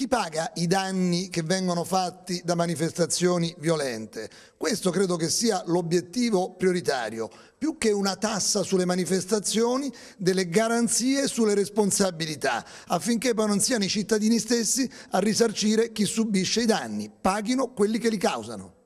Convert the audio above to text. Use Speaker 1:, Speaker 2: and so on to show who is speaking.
Speaker 1: Chi paga i danni che vengono fatti da manifestazioni violente? Questo credo che sia l'obiettivo prioritario, più che una tassa sulle manifestazioni, delle garanzie sulle responsabilità, affinché poi non siano i cittadini stessi a risarcire chi subisce i danni, paghino quelli che li causano.